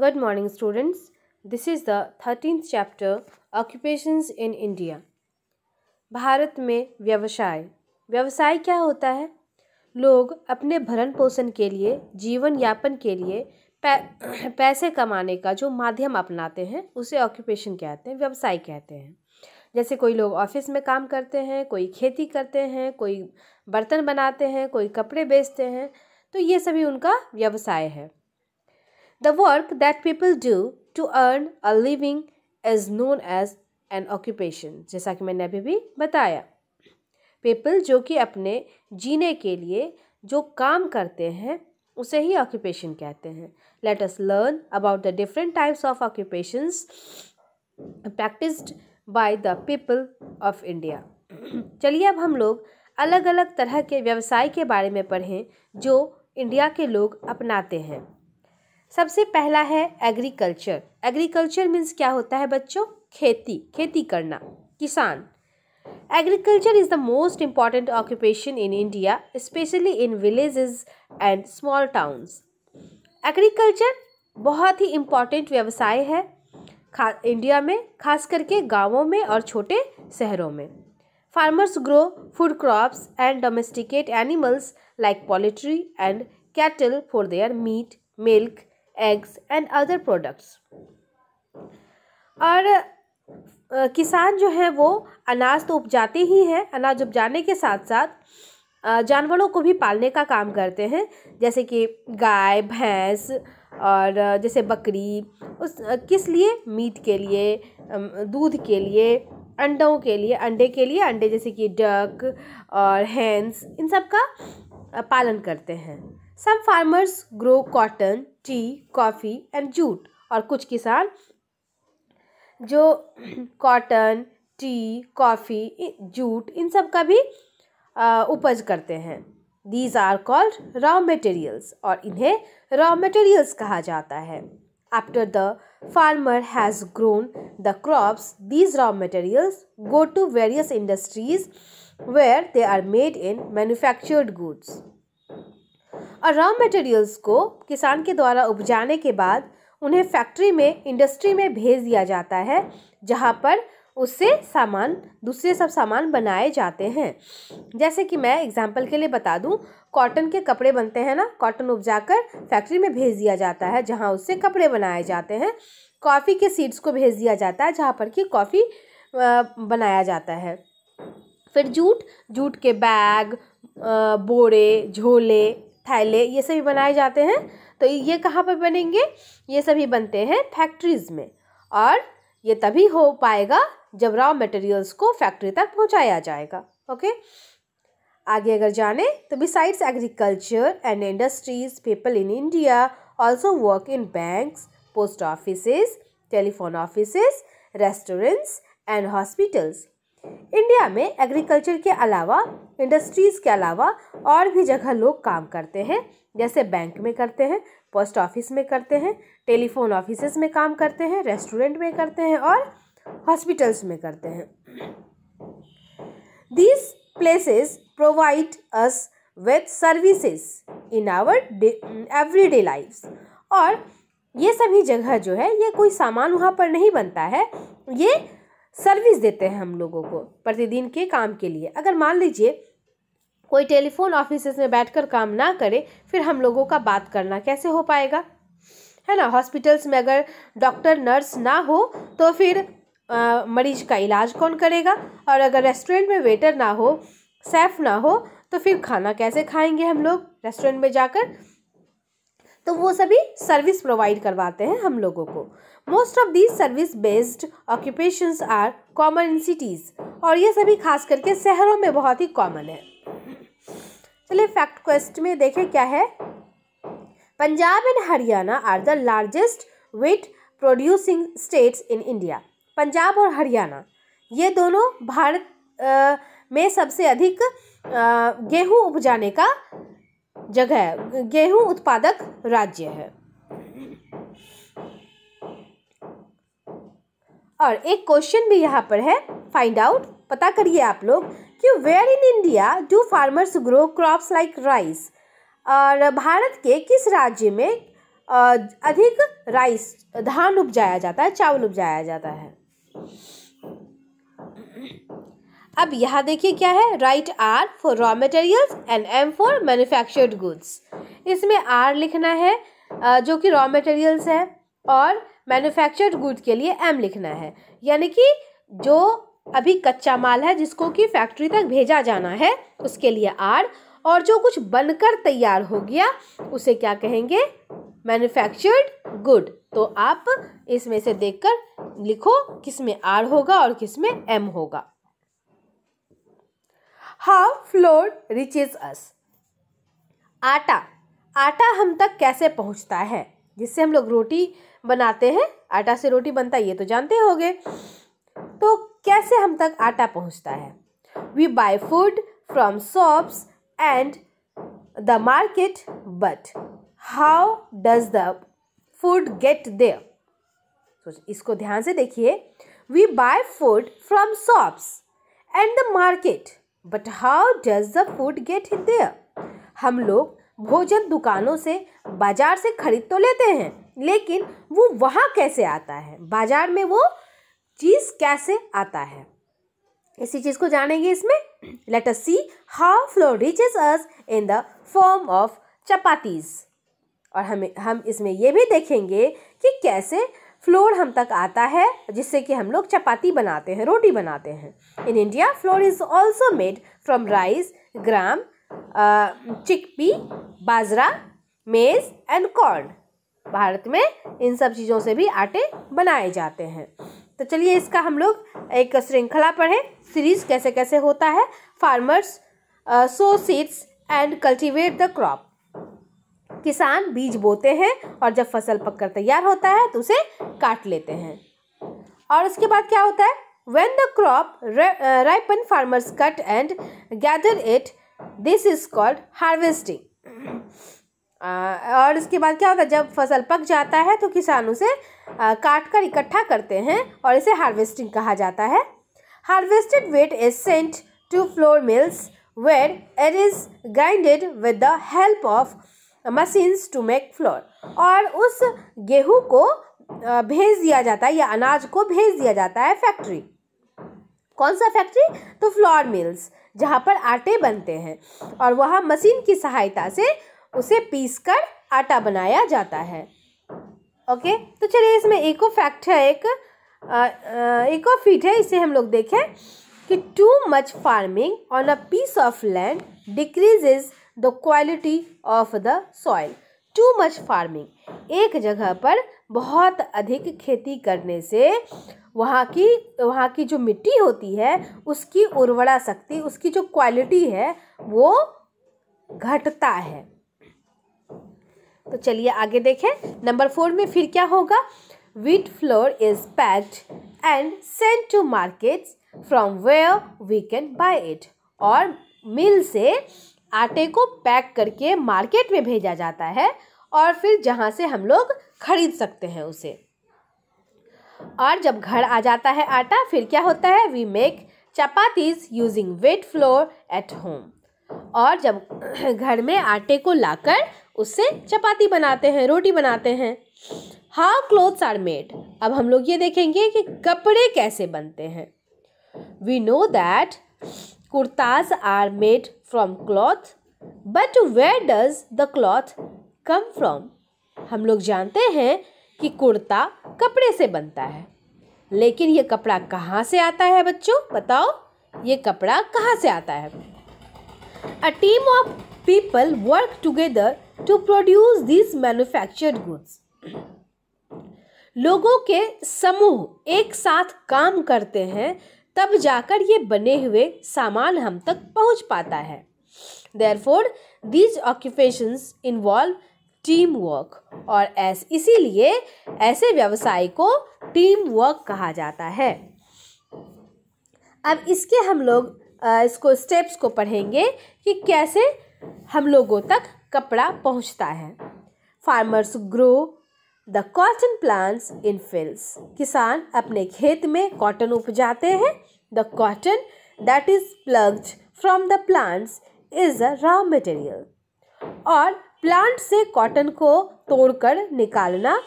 Good morning students this is the thirteen chapter occupations in India Bharat में व्यवसाय व्यवसाय क्या होता है लोग अपने भरण पोषण के लिए जीवन यापन के लिए पै, पैसे कमाने का जो माध्यम अपनाते हैं उसे ऑक्यूपेशन कहते हैं व्यवसाय कहते हैं जैसे कोई लोग ऑफिस में काम करते हैं कोई खेती करते हैं कोई बर्तन बनाते हैं कोई कपड़े बेचते हैं तो ये सभी उनका व्यवसाय है The work that people do to earn a living is known as an occupation जैसा कि मैंने अभी भी बताया पीपल जो कि अपने जीने के लिए जो काम करते हैं उसे ही ऑक्यूपेशन कहते हैं let us learn about the different types of occupations practised by the people of India चलिए अब हम लोग अलग अलग तरह के व्यवसाय के बारे में पढ़ें जो इंडिया के लोग अपनाते हैं सबसे पहला है एग्रीकल्चर एग्रीकल्चर मीन्स क्या होता है बच्चों खेती खेती करना किसान agriculture is the most important occupation in India specially in villages and small towns agriculture बहुत ही इम्पॉर्टेंट व्यवसाय है खा इंडिया में खास करके गांवों में और छोटे शहरों में farmers grow food crops and domesticate animals like poultry and cattle for their meat milk eggs and other products और किसान जो है वो अनाज तो उपजाते ही हैं अनाज उपजाने के साथ साथ जानवरों को भी पालने का काम करते हैं जैसे कि गाय भैंस और जैसे बकरी उस किस लिए मीट के लिए दूध के लिए अंडों के लिए अंडे के लिए अंडे जैसे कि डक और हैंस इन सब का पालन करते हैं some farmers grow cotton tea coffee and jute और कुछ किसान जो कॉटन टी कॉफ़ी जूट इन सब का भी उपज करते हैं these are called raw materials और इन्हें रॉ मटेरियल्स कहा जाता है after the farmer has grown the crops these raw materials go to various industries where they are made in manufactured goods और रॉ मटेरियल्स को किसान के द्वारा उपजाने के बाद उन्हें फैक्ट्री में इंडस्ट्री में भेज दिया जाता है जहाँ पर उससे सामान दूसरे सब सामान बनाए जाते हैं जैसे कि मैं एग्जाम्पल के लिए बता दूं कॉटन के कपड़े बनते हैं ना कॉटन उपजाकर फैक्ट्री में भेज दिया जाता है जहाँ उससे कपड़े बनाए जाते हैं कॉफ़ी के सीड्स को भेज दिया जाता है जहाँ पर कि कॉफ़ी बनाया जाता है फिर जूट जूट के बैग बोरे झोले थैले ये सभी बनाए जाते हैं तो ये कहाँ पर बनेंगे ये सभी बनते हैं फैक्ट्रीज़ में और ये तभी हो पाएगा जब रॉ मटेरियल्स को फैक्ट्री तक पहुँचाया जाएगा ओके आगे अगर जाने तो besides agriculture and industries people in India also work in banks post office telephone office restaurants and hospitals India में एग्रीकल्चर के अलावा इंडस्ट्रीज़ के अलावा और भी जगह लोग काम करते हैं जैसे बैंक में करते हैं पोस्ट ऑफिस में करते हैं टेलीफोन ऑफिस में काम करते हैं रेस्टोरेंट में करते हैं और हॉस्पिटल्स में करते हैं these places provide us with services in our everyday life और ये सभी जगह जो है ये कोई सामान वहाँ पर नहीं बनता है ये सर्विस देते हैं हम लोगों को प्रतिदिन के काम के लिए अगर मान लीजिए कोई टेलीफोन ऑफिस में बैठकर काम ना करे फिर हम लोगों का बात करना कैसे हो पाएगा है ना हॉस्पिटल्स में अगर डॉक्टर नर्स ना हो तो फिर आ, मरीज का इलाज कौन करेगा और अगर रेस्टोरेंट में वेटर ना हो सेफ ना हो तो फिर खाना कैसे खाएंगे हम लोग रेस्टोरेंट में जाकर तो वो सभी सर्विस प्रोवाइड करवाते हैं हम लोगों को most of these service based occupations are common in cities और ये सभी खास करके शहरों में बहुत ही कॉमन है चलिए फैक्ट क्वेस्ट में देखें क्या है Punjab and Haryana are the largest wheat producing states in India Punjab और हरियाणा ये दोनों भारत आ, में सबसे अधिक गेहूं उपजाने का जगह गेहूं उत्पादक राज्य है और एक क्वेश्चन भी यहाँ पर है फाइंड आउट पता करिए आप लोग कि where in India do farmers grow crops like rice और भारत के किस राज्य में अधिक राइस धान उपजाया जाता है चावल उपजाया जाता है अब यहाँ देखिए क्या है right R for raw materials and M for manufactured goods इसमें आर लिखना है जो कि रॉ मटेरियल्स है और मैन्युफैक्चर्ड गुड के लिए एम लिखना है यानी कि जो अभी कच्चा माल है जिसको कि फैक्ट्री तक भेजा जाना है उसके लिए आर और जो कुछ बनकर तैयार हो गया उसे क्या कहेंगे मैन्युफैक्चर्ड गुड तो आप इसमें से देखकर लिखो किस में आर होगा और किस में एम होगा हाउ फ्लोर रिचेज अस आटा आटा हम तक कैसे पहुंचता है जिससे हम लोग रोटी बनाते हैं आटा से रोटी बनता है ये तो जानते होंगे तो कैसे हम तक आटा पहुंचता है we buy food from shops and the market but how does the food get there तो इसको ध्यान से देखिए we buy food from shops and the market but how does the food get in there हम लोग भोजन दुकानों से बाज़ार से ख़रीद तो लेते हैं लेकिन वो वहाँ कैसे आता है बाज़ार में वो चीज़ कैसे आता है इसी चीज़ को जानेंगे इसमें let us see how flour reaches us in the form of chapatis और हमें हम इसमें ये भी देखेंगे कि कैसे फ्लोर हम तक आता है जिससे कि हम लोग चपाती बनाते हैं रोटी बनाते हैं In India, flour is also made from rice, gram, uh, chickpea, बाजरा मेज एंड कॉर्न भारत में इन सब चीज़ों से भी आटे बनाए जाते हैं तो चलिए इसका हम लोग एक श्रृंखला पढ़ें सीरीज कैसे कैसे होता है farmers sow seeds and cultivate the crop किसान बीज बोते हैं और जब फसल पककर तैयार होता है तो उसे काट लेते हैं और उसके बाद क्या होता है When the crop uh, ripen, farmers cut and gather it. This is called harvesting. Uh, और इसके बाद क्या होता है जब फसल पक जाता है तो किसान उसे uh, काट कर इकट्ठा करते हैं और इसे हार्वेस्टिंग कहा जाता है harvested wheat is sent to flour mills where it is grinded with the help of machines to make flour और उस गेहूँ को भेज दिया जाता है या अनाज को भेज दिया जाता है फैक्ट्री कौन सा फैक्ट्री तो फ्लोर मिल्स जहाँ पर आटे बनते हैं और वहाँ मशीन की सहायता से उसे पीस कर आटा बनाया जाता है ओके तो चलिए इसमें एको फैक्ट है एक इको फीट है इसे हम लोग देखें कि too much farming on a piece of land decreases the quality of the soil too much farming एक जगह पर बहुत अधिक खेती करने से वहाँ की वहाँ की जो मिट्टी होती है उसकी उर्वरा शक्ति उसकी जो क्वालिटी है वो घटता है तो चलिए आगे देखें नंबर फोर में फिर क्या होगा wheat flour is packed and sent to markets from where we can buy it और मिल से आटे को पैक करके मार्केट में भेजा जाता है और फिर जहाँ से हम लोग खरीद सकते हैं उसे और जब घर आ जाता है आटा फिर क्या होता है we make chapatis using wheat flour at home और जब घर में आटे को लाकर उससे चपाती बनाते हैं रोटी बनाते हैं हाउ क्लोथ्स आर मेड अब हम लोग ये देखेंगे कि कपड़े कैसे बनते हैं we know that Kurtas are made from cloth. But where does the cloth come from? हम लोग जानते हैं कि कुर्ता कपड़े से बनता है लेकिन ये कपड़ा कहाँ से आता है बच्चों बताओ ये कपड़ा कहाँ से आता है a team of people work together to produce this manufactured goods लोगों के समूह एक साथ काम करते हैं तब जाकर ये बने हुए सामान हम तक पहुंच पाता है for these occupations involve team work और ऐस इसीलिए ऐसे व्यवसाय को टीम वर्क कहा जाता है अब इसके हम लोग इसको स्टेप्स को पढ़ेंगे कि कैसे हम लोगों तक कपड़ा पहुंचता है farmers grow the cotton plants in fields किसान अपने खेत में कॉटन उपजाते हैं the cotton that is plucked from the plants is a raw material और प्लांट से कॉटन को तोड़कर निकालना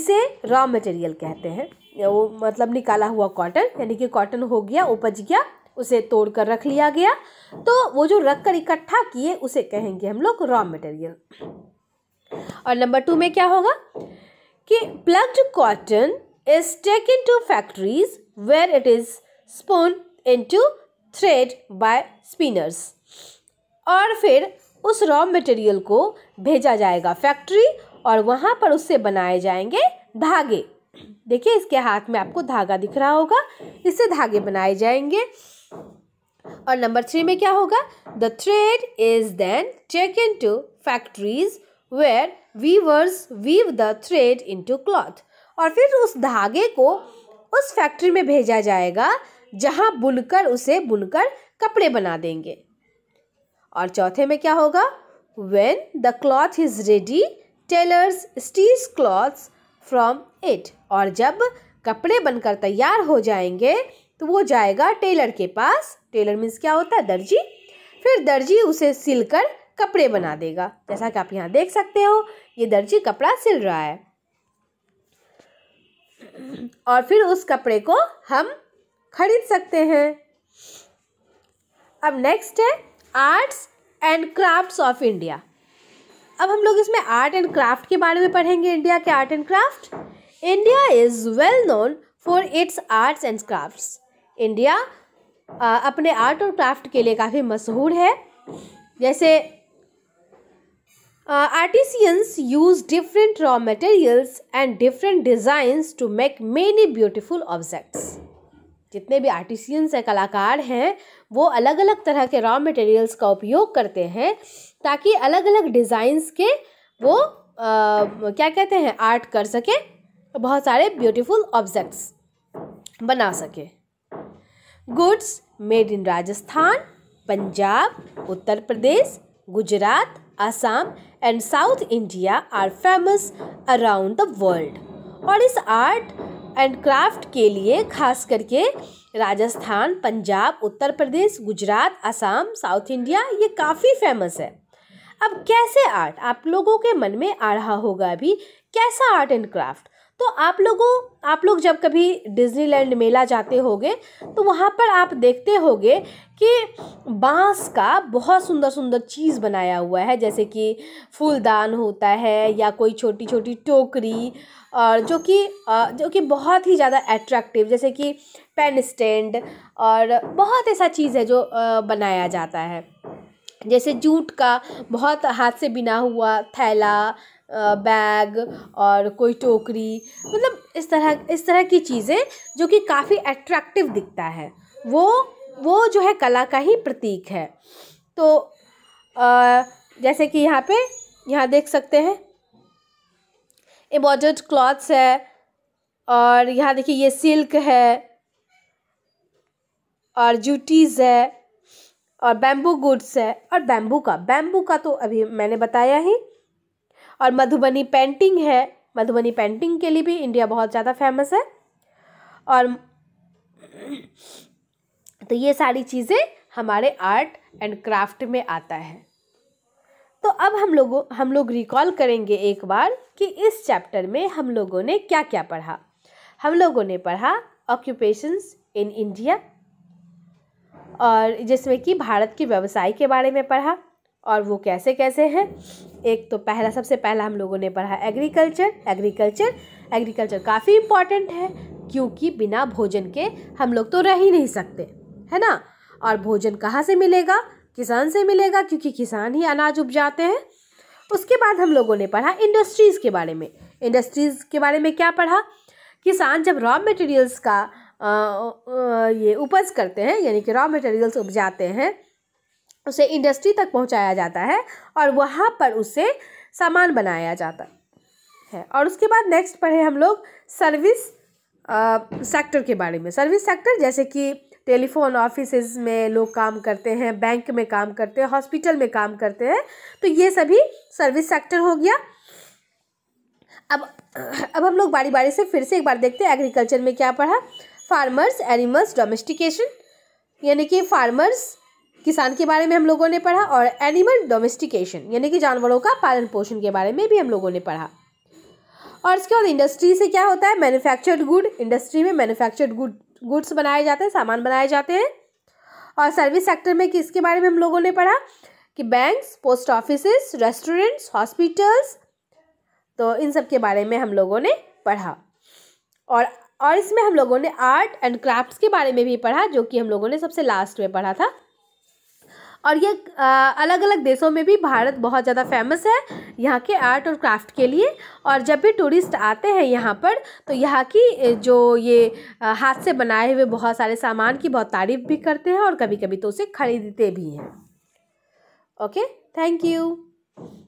इसे रॉ मटेरियल कहते हैं वो मतलब निकाला हुआ कॉटन यानी कि कॉटन हो गया उपज गया उसे तोड़ कर रख लिया गया तो वो जो रख कर इकट्ठा किए उसे कहेंगे हम लोग रॉ मटेरियल और नंबर टू में क्या होगा कि plucked cotton is taken to factories where it is spun into thread by spinners और फिर उस रॉ मटेरियल को भेजा जाएगा फैक्ट्री और वहाँ पर उससे बनाए जाएंगे धागे देखिए इसके हाथ में आपको धागा दिख रहा होगा इससे धागे बनाए जाएंगे और नंबर थ्री में क्या होगा the thread is then taken to factories where weavers weave the thread into cloth और फिर उस धागे को उस फैक्ट्री में भेजा जाएगा जहाँ बुनकर उसे बुनकर कपड़े बना देंगे और चौथे में क्या होगा when the cloth is ready tailors stitch clothes from it और जब कपड़े बनकर तैयार हो जाएंगे तो वो जाएगा टेलर के पास टेलर मीन्स क्या होता है दर्जी फिर दर्जी उसे सिलकर कपड़े बना देगा जैसा कि आप यहाँ देख सकते हो ये दर्जी कपड़ा सिल रहा है और फिर उस कपड़े को हम खरीद सकते हैं अब नेक्स्ट है arts and crafts of India अब हम लोग इसमें आर्ट एंड क्राफ्ट के बारे में पढ़ेंगे इंडिया के art and craft India is well known for its arts and crafts India अपने आर्ट और क्राफ्ट के लिए काफ़ी मशहूर है जैसे artisans uh, artisans use different raw materials and different designs to make many beautiful objects. जितने भी आर्टिसियंस हैं कलाकार हैं वो अलग अलग तरह के रॉ मटेरियल्स का उपयोग करते हैं ताकि अलग अलग डिज़ाइंस के वो आ, uh, क्या कहते हैं आर्ट कर सके बहुत सारे ब्यूटीफुल ऑब्जेक्ट्स बना सके goods made in Rajasthan Punjab Uttar Pradesh Gujarat Assam and south India are famous around the world और इस आर्ट एंड क्राफ्ट के लिए खास करके राजस्थान पंजाब उत्तर प्रदेश गुजरात असम साउथ इंडिया ये काफ़ी फेमस है अब कैसे आर्ट आप लोगों के मन में आ रहा होगा अभी कैसा आर्ट एंड क्राफ्ट तो आप लोगों आप लोग जब कभी डिज्नीलैंड मेला जाते होगे तो वहाँ पर आप देखते होगे कि बांस का बहुत सुंदर सुंदर चीज़ बनाया हुआ है जैसे कि फूलदान होता है या कोई छोटी छोटी टोकरी और जो कि जो कि बहुत ही ज़्यादा एट्रैक्टिव जैसे कि पेन स्टैंड और बहुत ऐसा चीज़ है जो बनाया जाता है जैसे जूट का बहुत हाथ से बिना हुआ थैला बैग और कोई टोकरी मतलब इस तरह इस तरह की चीज़ें जो कि काफ़ी अट्रैक्टिव दिखता है वो वो जो है कला का ही प्रतीक है तो आ, जैसे कि यहाँ पे यहाँ देख सकते हैं एम्बॉर्डर्ड क्लॉथ्स है और यहाँ देखिए ये सिल्क है और जूटीज़ है और बैम्बू गुड्स है और बैम्बू का बैम्बू का तो अभी मैंने बताया ही और मधुबनी पेंटिंग है मधुबनी पेंटिंग के लिए भी इंडिया बहुत ज़्यादा फेमस है और तो ये सारी चीज़ें हमारे आर्ट एंड क्राफ्ट में आता है तो अब हम लोगों हम लोग रिकॉल करेंगे एक बार कि इस चैप्टर में हम लोगों ने क्या क्या पढ़ा हम लोगों ने पढ़ा ऑक्यूपेशंस इन इंडिया और जिसमें कि भारत की व्यवसाय के बारे में पढ़ा और वो कैसे कैसे हैं एक तो पहला सबसे पहला हम लोगों ने पढ़ा एग्रीकल्चर एग्रीकल्चर एग्रीकल्चर काफ़ी इम्पॉर्टेंट है क्योंकि बिना भोजन के हम लोग तो रह ही नहीं सकते है ना और भोजन कहाँ से मिलेगा किसान से मिलेगा क्योंकि किसान ही अनाज उपजाते हैं उसके बाद हम लोगों ने पढ़ा इंडस्ट्रीज़ के बारे में इंडस्ट्रीज़ के बारे में क्या पढ़ा किसान जब रॉ मटेरियल्स का आ, आ, ये उपज करते हैं यानी कि रॉ मटेरियल्स उपजाते हैं उसे इंडस्ट्री तक पहुंचाया जाता है और वहाँ पर उसे सामान बनाया जाता है और उसके बाद नेक्स्ट पढ़े हम लोग सर्विस सेक्टर के बारे में सर्विस सेक्टर जैसे कि टेलीफोन ऑफिस में लोग काम करते हैं बैंक में काम करते हैं हॉस्पिटल में काम करते हैं तो ये सभी सर्विस सेक्टर हो गया अब अब हम लोग बारी बारी से फिर से एक बार देखते हैं एग्रीकल्चर में क्या पढ़ा फार्मर्स एनिमल्स डोमेस्टिकेशन यानी कि फार्मर्स किसान के बारे में हम लोगों ने पढ़ा और एनिमल डोमेस्टिकेशन यानी कि जानवरों का पालन पोषण के बारे में भी हम लोगों ने पढ़ा और इसके बाद इंडस्ट्री से क्या होता है मैन्युफैक्चर्ड गुड इंडस्ट्री में मैन्युफैक्चर्ड गुड गुड्स बनाए जाते हैं सामान बनाए जाते हैं और सर्विस सेक्टर में किसके बारे में हम लोगों ने पढ़ा कि banks post office restaurants hospitals तो इन सब के बारे में हम लोगों ने पढ़ा और और इसमें हम लोगों ने आर्ट एंड क्राफ्ट्स के बारे में भी पढ़ा जो कि हम लोगों ने सबसे लास्ट में पढ़ा था और ये अलग अलग देशों में भी भारत बहुत ज़्यादा फेमस है यहाँ के आर्ट और क्राफ्ट के लिए और जब भी टूरिस्ट आते हैं यहाँ पर तो यहाँ की जो ये हाथ से बनाए हुए बहुत सारे सामान की बहुत तारीफ़ भी करते हैं और कभी कभी तो उसे खरीदते भी हैं ओके थैंक यू